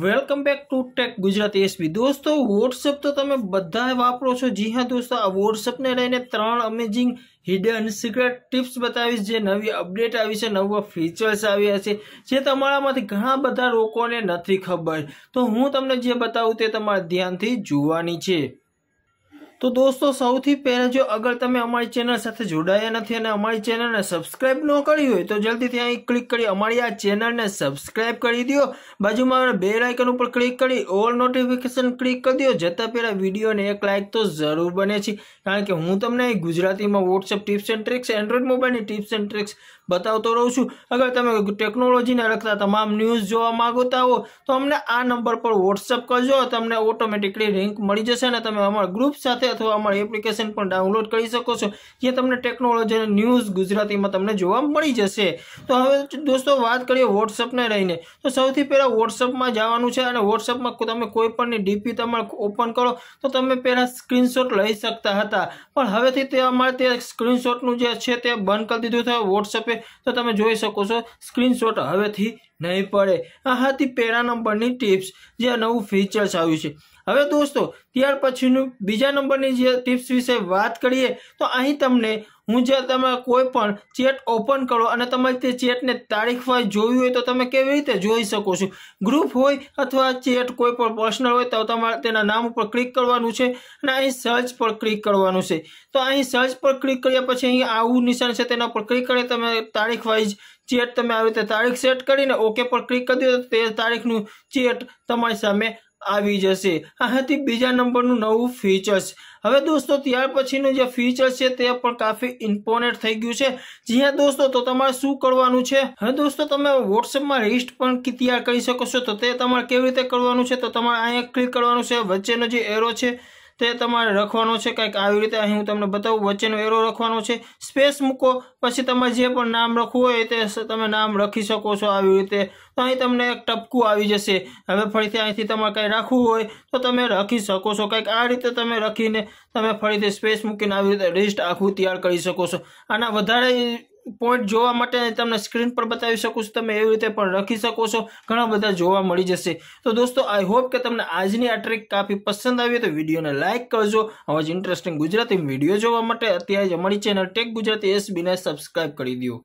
welcome back to tech Gujarati SP દોસ્તો WhatsApp તો તમે બધા વાપરો છો જી હા દોસ્તો આ વોટ્સઅપને લઈને ત્રણ અમેઝિંગ હિડન સિક્રેટ ટિપ્સ બતાવીશ જે નવી અપડેટ આવી છે નવા ફીચર્સ આવ્યા છે જે તમારામાંથી ઘણા બધા લોકોને નથી ખબર તો હું તમને જે બતાવું તે તમારા ધ્યાનથી જોવાની છે તો દોસ્તો સૌથી પહેલાં જો અગર તમે અમારી ચેનલ સાથે જોડાયા નથી અને અમારી ચેનલને સબસ્ક્રાઇબ ન કરી હોય તો જલ્દીથી અહીં ક્લિક કરી અમારી આ ચેનલને સબસ્ક્રાઇબ કરી દો બાજુમાં બે લાઇકન ઉપર ક્લિક કરી ઓલ નોટિફિકેશન ક્લિક કરી દો જતાં પહેલાં વિડીયોને એક લાઇક તો જરૂર બને છે કારણ કે હું તમને ગુજરાતીમાં WhatsApp tips and tricks android મોબાઈલની ટિપ્સ એન્ડ ટ્રિક્સ બતાવતો રહું છું અગર તમે ટેકનોલોજીને લગતા તમામ ન્યૂઝ જોવા માગતા હો તો અમને આ નંબર પર વોટ્સઅપ કરજો તમને ઓટોમેટિકલી લિંક મળી જશે અને તમે અમારા ગ્રુપ સાથે અથવા અમારી એપ્લિકેશન પણ ડાઉનલોડ કરી શકો છો જે તમને ટેકનોલોજી ન્યૂઝ ગુજરાતીમાં તમને જોવા મળી જશે તો હવે દોસ્તો વાત કરીએ વોટ્સઅપને લઈને તો સૌથી પહેલાં વોટ્સઅપમાં જવાનું છે અને વોટ્સઅપમાં તમે કોઈપણની ડીપી તમારે ઓપન કરો તો તમે પહેલાં સ્ક્રીનશોટ લઈ શકતા હતા પણ હવેથી તે અમારે તે સ્ક્રીનશોટનું જે છે તે બંધ કરી દીધું છે વોટ્સઅપે તો તમે જોઈ શકો છો સ્ક્રીનશોટ હવેથી નહીં પડે આ હતી પહેલા નંબરની ટિપ્સ જે નવું ફીચર્સ આવ્યું છે હવે દોસ્તો ત્યાર પછીનું બીજા નંબરની જે ટિપ્સ વિશે વાત કરીએ તો અહીં તમને હું જે તમે કોઈ પણ ચેટ ઓપન કરો અને તમારી તે ચેટને તારીખ વાઇઝ જોવી હોય તો તમે કેવી રીતે જોઈ શકો છો ગ્રુપ હોય અથવા ચેટ કોઈ પણ પર્સનલ હોય તો તમારે તેના નામ ઉપર ક્લિક કરવાનું છે અને અહીં સર્ચ પર ક્લિક કરવાનું છે તો અહીં સર્ચ પર ક્લિક કર્યા પછી અહીં આવું નિશાન છે તેના પર ક્લિક કરી તમે તારીખ વાઇઝ ચેટ તમે આવી રીતે તારીખ સેટ કરીને ઓકે પર ક્લિક કરી દો તે તારીખનું ચેટ તમારી સામે આવી જશે આ હતી બીજા નંબરનું નવું ફીચર્સ હવે દોસ્તો ત્યાર પછીનું જે ફીચર્સ છે તે પણ કાફી ઇમ્પોર્ટન્ટ થઈ ગયું છે જ્યાં દોસ્તો તો તમારે શું કરવાનું છે હવે દોસ્તો તમે વોટ્સએપમાં લિસ્ટ પણ તૈયાર કરી શકો છો તો તે તમારે કેવી રીતે કરવાનું છે તો તમારે અહીંયા ક્લિક કરવાનું છે વચ્ચેનો જે એરો છે તે તમારે રાખવાનો છે કંઈક આવી રીતે અહીં હું તમને બતાવું વચ્ચેનો એરો રાખવાનો છે સ્પેસ મૂકો પછી તમારે જે પણ નામ લખવું હોય તે તમે નામ રાખી શકો છો આવી રીતે તો અહીં તમને એક ટપકું આવી જશે હવે ફરીથી અહીંથી તમારે કંઈ રાખવું હોય તો તમે રાખી શકો છો કંઈક આ રીતે તમે રાખીને તમે ફરીથી સ્પેસ મૂકીને આવી રીતે લિસ્ટ આખું તૈયાર કરી શકો છો આના વધારે પોઈન્ટ જોવા માટે તમને સ્ક્રીન પર બતાવી શકું છું તમે એવી રીતે પણ લખી શકો છો ઘણા બધા જોવા મળી જશે તો દોસ્તો આઈ હોપ કે તમને આજની આ ટ્રીક કાફી પસંદ આવી તો વિડીયોને લાઇક કરજો આવા જ ઇન્ટરેસ્ટિંગ ગુજરાતી વિડીયો જોવા માટે અત્યારે જ અમારી ચેનલ ટેક ગુજરાતી એસબીને સબસ્ક્રાઇબ કરી દો